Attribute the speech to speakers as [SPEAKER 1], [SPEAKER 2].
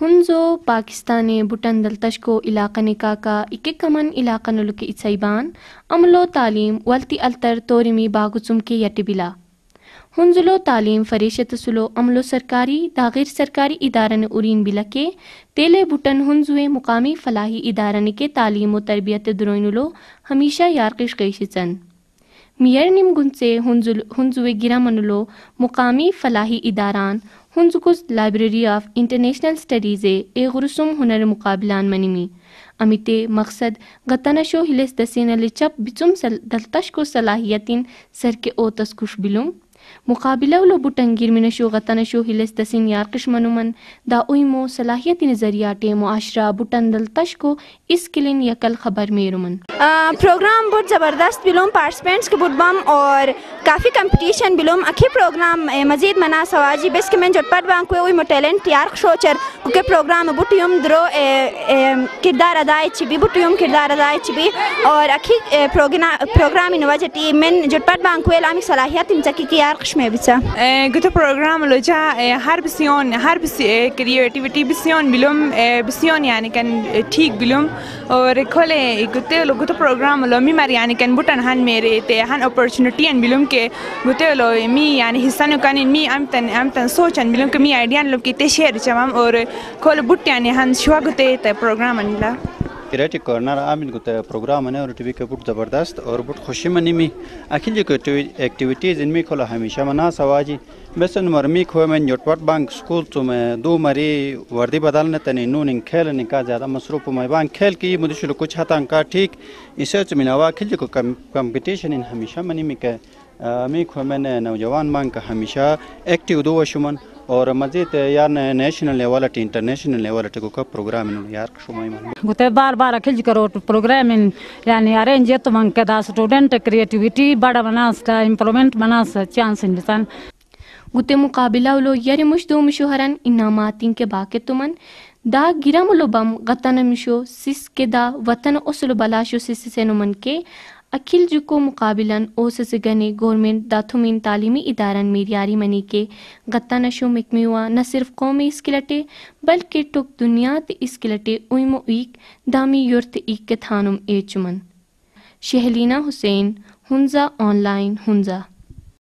[SPEAKER 1] हुंजो पाकिस्तान बुटन दलतशको इलाक़न काका इके कमन इलाक़न लुक इसाइबान अमलो तालीम वलती अलतर तोरिमी बागुचुम के यटबिला हुंजलो तालीम फरेशत सुलो अमलो सरकारी दागिर सरकारी इदारन उरीन बिला के तेले बुटन हुंजुए मुकामी फलाही इदारन के तालीम व तरबियत दुरोइनुलो हमेशा यारकिश कैशिचन मियरनिम गुनसे हंजुव गिरा मनलो मुकामी फलाही इदारान हंजुकुस लाइब्रेरी ऑफ इंटरनेशनल स्टडीज़ ए गुरसुम हुनर मुकाबलान मनिमी अमिते मकसद गतनशो हिलेस दसिन लिचप बिचुम दलतश को सलाहियतिन सर के ओतस कुश बिलुम Mukabile lo butangir mine şu gatane şu hilestesin yarkış manuman da uymo salahiyeti nazariyate muaşra butandal taş को इसकिलिन यकल खबर मेरुमन
[SPEAKER 2] प्रोग्राम बहुत ज़बरदस्त बिलोम पार्टिसिपेंट्स के बुटबम और काफ़ी कंपटीशन बिलोम अखी प्रोग्राम मजीद मना सवाजी बेस के मैं जटपट बांक हुई मो टैलेंट यार शोचर के प्रोग्राम बुटियम द्रो किरदार अदाय चिबी बुटियम किरदार अदाय चिबी और अखी प्रोग्राम प्रोग्राम इनवा जटी मैं जटपट बांक हुए लामी सलाहियत इन चकी
[SPEAKER 3] किया بهتر قش میبیتم گوتو پروگرام لوجا هر بسیون هر بسی کریتیویتی بسیون بلوم بسیون یعنی کن ٹھیک بلوم और खोले गुते लो गुतो प्रोग्राम लो मी मारी यानी कैन बुटन हन मेरे ते हन अपॉर्चुनिटी एन बिलुम के गुते लो मी यानी हिस्सा नु कन मी आम तन आम तन सोचन बिलुम के मी आइडिया लो की ते शेयर चमम और खोल बुट यानी हन शुआ गुते ते प्रोग्राम अनला
[SPEAKER 4] ایراٹی کارنر امین گوت برنامه نه رو ٹی که بود زبردست اور بود خوشی منی می اکیل کو ایکٹیویٹیز ان می کھلا ہمیشہ منا سواجی مثلا مرمی کھو من یوٹوٹ بانک سکول تو میں دو مری وردی بدلنے تنی نون کھیلنے کا زیادہ مصروف میں بان کھیل کی مدشل کچھ ہتان کا ٹھیک اسے چ منوا کھیل کو کمپٹیشن ان ہمیشہ منی می کہ می کھو من نوجوان مان کا ہمیشہ ایکٹیو دو شمن और मजीद यार नेशनल लेवल अटे इंटरनेशनल लेवल अटे को प्रोग्राम इन यार शुमाई
[SPEAKER 1] गुते बार बार अखिल करो प्रोग्राम इन यानी अरेंज तो मन के दा स्टूडेंट क्रिएटिविटी बड़ा बनास का इंप्रूवमेंट बनास चांस इंसान गुते मुकाबला उलो यार मुशदो मुशहरन इनामातिन के बाके तुमन دا ګرام لوبم غتن مشو سیس کې دا وطن اوسلو بلاشو سیس سينو من کې अखिल को मुकाबला ओस गने गोरमेंट दातुमिन तालीमी इदारन में यारी मनी के गत्ता नशो मकमियुआ न सिर्फ़ कौमी स्किलटे बल्कि टुक दुनियात स्किलटे उइमो ईक दामी युर्त ईक के थानुम ए चुमन शहलीना हुसैन हुंजा ऑनलाइन हुंजा